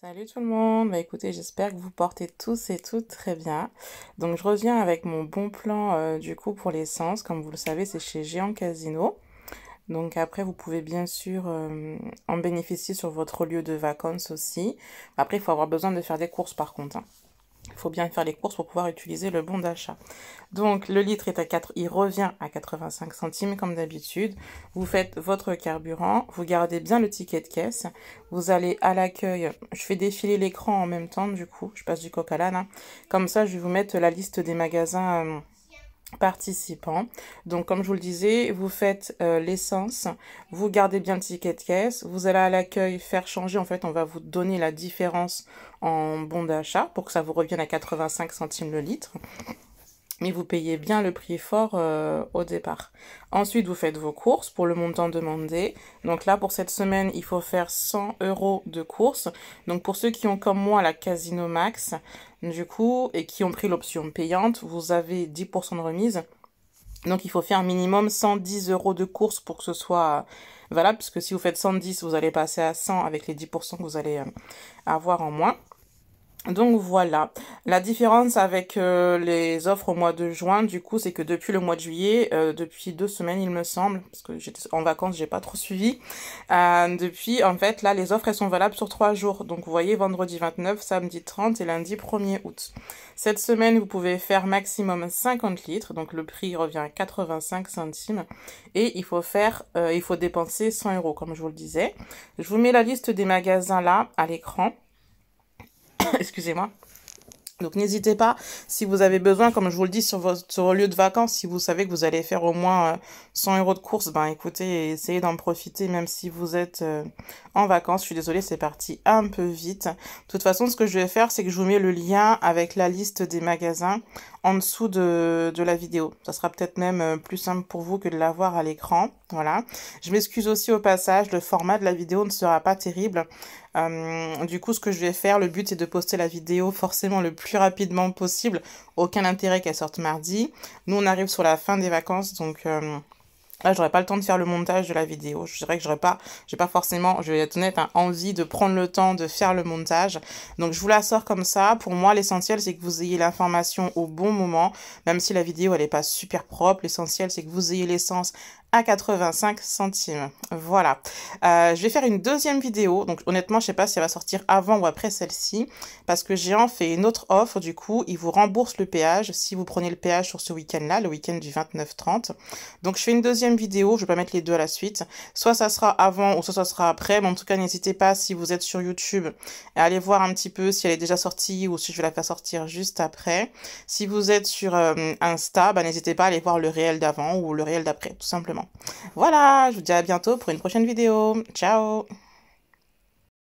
Salut tout le monde, bah écoutez j'espère que vous portez tous et toutes très bien. Donc je reviens avec mon bon plan euh, du coup pour l'essence, comme vous le savez c'est chez Géant Casino. Donc après vous pouvez bien sûr euh, en bénéficier sur votre lieu de vacances aussi. Après il faut avoir besoin de faire des courses par contre. Hein il faut bien faire les courses pour pouvoir utiliser le bon d'achat. Donc le litre est à 4, il revient à 85 centimes comme d'habitude. Vous faites votre carburant, vous gardez bien le ticket de caisse, vous allez à l'accueil, je fais défiler l'écran en même temps du coup, je passe du coca à hein. Comme ça je vais vous mettre la liste des magasins... Euh, participants. Donc, comme je vous le disais, vous faites euh, l'essence, vous gardez bien le ticket de caisse, vous allez à l'accueil faire changer. En fait, on va vous donner la différence en bon d'achat pour que ça vous revienne à 85 centimes le litre mais vous payez bien le prix fort euh, au départ. Ensuite, vous faites vos courses pour le montant demandé. Donc là, pour cette semaine, il faut faire 100 euros de courses. Donc pour ceux qui ont comme moi la Casino Max, du coup, et qui ont pris l'option payante, vous avez 10% de remise. Donc il faut faire minimum 110 euros de courses pour que ce soit valable, puisque si vous faites 110, vous allez passer à 100 avec les 10% que vous allez euh, avoir en moins. Donc voilà, la différence avec euh, les offres au mois de juin, du coup, c'est que depuis le mois de juillet, euh, depuis deux semaines, il me semble, parce que j'étais en vacances, j'ai pas trop suivi, euh, depuis, en fait, là, les offres, elles sont valables sur trois jours. Donc vous voyez, vendredi 29, samedi 30 et lundi 1er août. Cette semaine, vous pouvez faire maximum 50 litres, donc le prix revient à 85 centimes, et il faut faire, il faut dépenser 100 euros, comme je vous le disais. Je vous mets la liste des magasins là, à l'écran. Excusez-moi. Donc n'hésitez pas, si vous avez besoin, comme je vous le dis, sur, votre, lieu de vacances, si vous savez que vous allez faire au moins 100 euh, euros de course, ben écoutez, essayez d'en profiter même si vous êtes euh, en vacances. Je suis désolée, c'est parti un peu vite. De toute façon, ce que je vais faire, c'est que je vous mets le lien avec la liste des magasins en dessous de, la vidéo. Ça sera peut-être même euh, plus simple pour vous que de l'avoir à l'écran. Voilà. Je m'excuse aussi au passage, le format de la vidéo ne sera pas terrible. Euh, du coup, ce que je vais faire, le but c'est de poster la vidéo forcément le plus rapidement possible. Aucun intérêt qu'elle sorte mardi. Nous, on arrive sur la fin des vacances, donc euh, Là, j'aurais pas le temps de faire le montage de la vidéo. Je dirais que j'aurais pas, j'ai pas forcément, je vais être honnête, hein, envie de prendre le temps de faire le montage. Donc, je vous la sors comme ça. Pour moi, l'essentiel, c'est que vous ayez l'information au bon moment. Même si la vidéo, elle est pas super propre, l'essentiel, c'est que vous ayez l'essence à 85 centimes. Voilà. Euh, je vais faire une deuxième vidéo. Donc, honnêtement, je sais pas si elle va sortir avant ou après celle-ci. Parce que Géant fait une autre offre. Du coup, il vous rembourse le péage si vous prenez le péage sur ce week-end-là, le week-end du 29-30. Donc, je fais une deuxième vidéo, je vais pas mettre les deux à la suite, soit ça sera avant ou soit ça sera après, mais en tout cas n'hésitez pas si vous êtes sur YouTube à aller voir un petit peu si elle est déjà sortie ou si je vais la faire sortir juste après. Si vous êtes sur euh, Insta, bah, n'hésitez pas à aller voir le réel d'avant ou le réel d'après, tout simplement. Voilà, je vous dis à bientôt pour une prochaine vidéo. Ciao